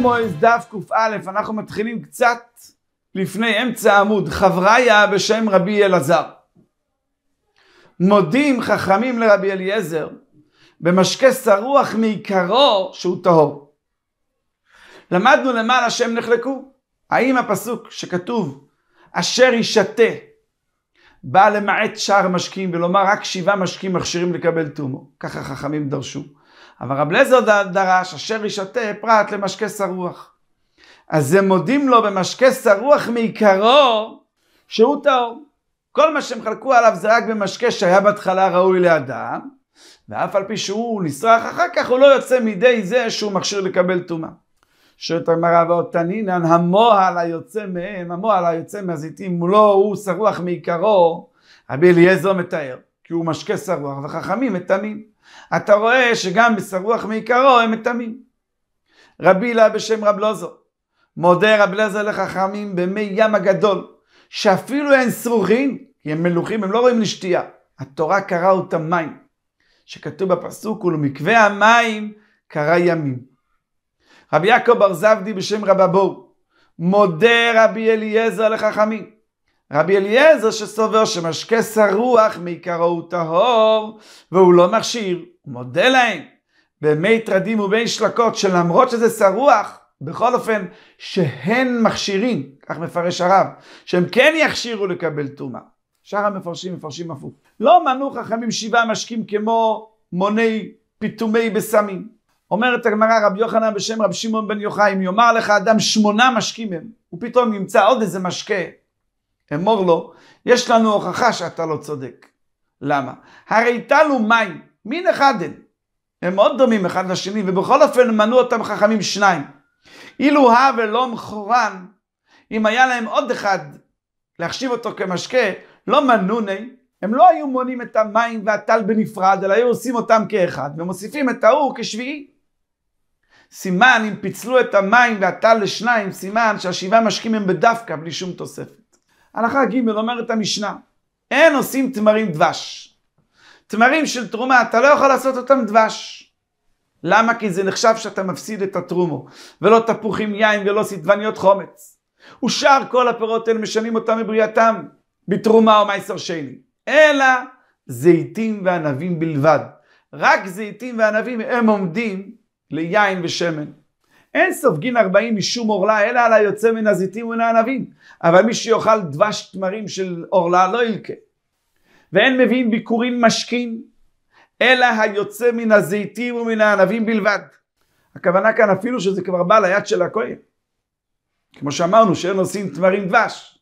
מועז דף קא, אנחנו מתחילים קצת לפני אמצע העמוד, חבריה בשם רבי אלעזר. מודים חכמים לרבי אליעזר במשקה שרוח מעיקרו שהוא טהור. למדנו למעלה שהם נחלקו. האם הפסוק שכתוב אשר ישתה באה למעט שאר המשקיעים ולומר רק שבעה משקיעים מכשירים לקבל טומו. ככה חכמים דרשו. אבל רב לזר דרש אשר ישתה פרט למשקה שרוח. אז הם מודים לו במשקה שרוח מעיקרו שהוא טהור. כל מה שהם חלקו עליו זה רק במשקה שהיה בהתחלה ראוי לאדם, ואף על פי שהוא נסרח אחר כך הוא לא יוצא מידי זה שהוא מכשיר לקבל טומאה. שאת הגמרא ואות תנינן המוהל היוצא מהם, המוהל היוצא מהזיתים מולו הוא שרוח מעיקרו, רבי אליעזר מתאר, כי הוא משקה שרוח וחכמים מטמאים. אתה רואה שגם בשרוח מעיקרו הם מטמאים. רבי לה בשם רב לוזו, מודה רב לוזו לחכמים במי ים הגדול, שאפילו אין שרוחים כי הם מלוכים, הם לא רואים לשתייה. התורה קרא אותם מים, שכתוב בפסוק, ולמקווה המים קרא ימים. רבי יעקב בר זבדי בשם רבא בור, מודה רבי אליעזר לחכמים. רבי אליעזר שסובר שמשקה שרוח מעיקרו הוא טהור והוא לא מכשיר, מודה להם. במי טרדים ובי שלקות שלמרות שזה שרוח, בכל אופן, שהן מכשירים, כך מפרש הרב, שהם כן יכשירו לקבל טומאה. שאר המפרשים מפרשים הפוך. לא מנו חכמים שבעה משקים כמו מוני פיתומי בסמים. אומרת הגמרא רבי יוחנן בשם רבי שמעון בן יוחאי אם יאמר לך אדם שמונה משקים הם ופתאום ימצא עוד איזה משקה אמור לו יש לנו הוכחה שאתה לא צודק למה? הרי טלו מים מין אחד הם הם מאוד דומים אחד לשני ובכל אופן מנו אותם חכמים שניים אילו הא ולא מכורן אם היה להם עוד אחד להחשיב אותו כמשקה לא מנוני הם לא היו מונים את המים והטל בנפרד, אלא היו עושים אותם כאחד, ומוסיפים את ההוא כשביעי. סימן אם פיצלו את המים והטל לשניים, סימן שהשבעה משקים הם בדווקא, בלי שום תוספת. הלכה ג' אומרת המשנה, אין עושים תמרים דבש. תמרים של תרומה, אתה לא יכול לעשות אותם דבש. למה? כי זה נחשב שאתה מפסיד את התרומו, ולא תפוחים יין ולא סדבניות חומץ. ושאר כל הפירות האלה משנים אותם מבריאתם, בתרומה או מייסר שני. אלא זיתים וענבים בלבד. רק זיתים וענבים הם עומדים ליין ושמן. אין סופגין ארבעים משום עורלה, אלא על היוצא מן הזיתים ומן הענבים. אבל מי שיאכל דבש תמרים של עורלה לא ילקה. ואין מביאים ביכורים משקים, אלא היוצא מן הזיתים ומן הענבים בלבד. הכוונה כאן אפילו שזה כבר בא ליד של הכהן. כמו שאמרנו, שאין עושים תמרים דבש.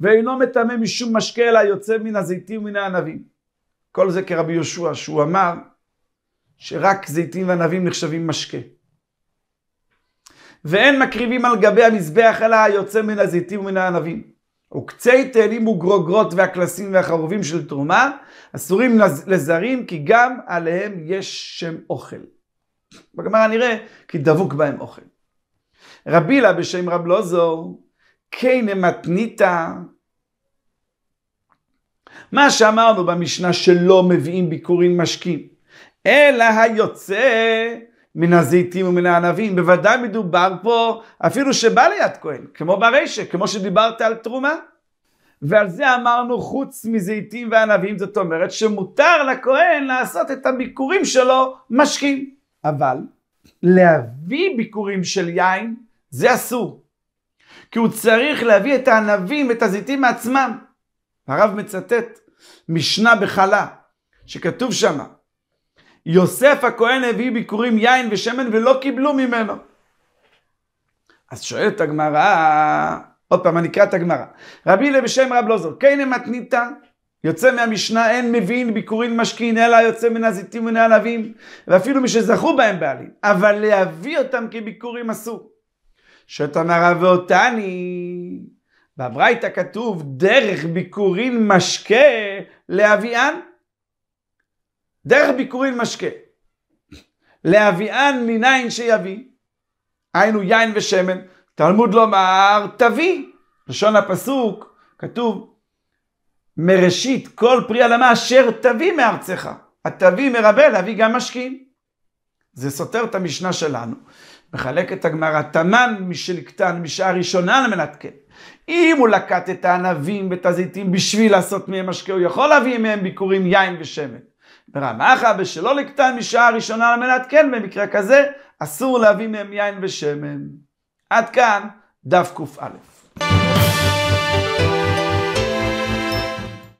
ואינו מטמא משום משקה אלא יוצא מן הזיתים ומן הענבים. כל זה כרבי יהושע שהוא אמר שרק זיתים וענבים נחשבים משקה. ואין מקריבים על גבי המזבח אלא היוצא מן הזיתים ומן הענבים. וקצי תאנים וגרוגרות והקלסים והחרובים של תרומה אסורים לזרים כי גם עליהם יש שם אוכל. בגמרא נראה כי דבוק בהם אוכל. רבילה בשם רב לוזור, קיינה כן מתניתא. מה שאמרנו במשנה שלא מביאים ביקורים משקים, אלא היוצא מן הזיתים ומן הענבים. בוודאי מדובר פה אפילו שבא ליד כהן, כמו ברשת, כמו שדיברת על תרומה. ועל זה אמרנו חוץ מזיתים וענבים, זאת אומרת שמותר לכהן לעשות את הביקורים שלו משקים. אבל להביא ביקורים של יין זה אסור. כי הוא צריך להביא את הענבים ואת הזיתים מעצמם. הרב מצטט משנה בחלה, שכתוב שמה, יוסף הכהן הביא ביכורים יין ושמן ולא קיבלו ממנו. אז שואלת הגמרא, עוד פעם, אני אקרא את הגמרא. רבי אלה בשם רב לוזור, קיינה מתניתא, יוצא מהמשנה, אין מבין ביכורין משכין, אלא יוצא מן הזיתים ומן העלבים, ואפילו מי שזכו בהם בעלים, אבל להביא אותם כביכורים אסור. שואלת המערב ואותני, בברייתא כתוב, דרך ביכורין משקה להביאן. דרך ביקורין משקה. להביאן מניין שיביא, היינו יין ושמן, תלמוד לומר תביא, לשון הפסוק כתוב מראשית כל פרי עלמה אשר תביא מארצך, התביא מרבה להביא גם משקיעים. זה סותר את המשנה שלנו. מחלקת הגמרא, תמן משל קטן משעה ראשונה כן. אם הוא לקט את הענבים ואת הזיתים בשביל לעשות מהם משקה, הוא יכול להביא מהם ביקורים יין ושמן. ורמחה בשלא לקטן משעה הראשונה על מנת כן במקרה כזה אסור להביא מהם יין ושמן. עד כאן דף קא.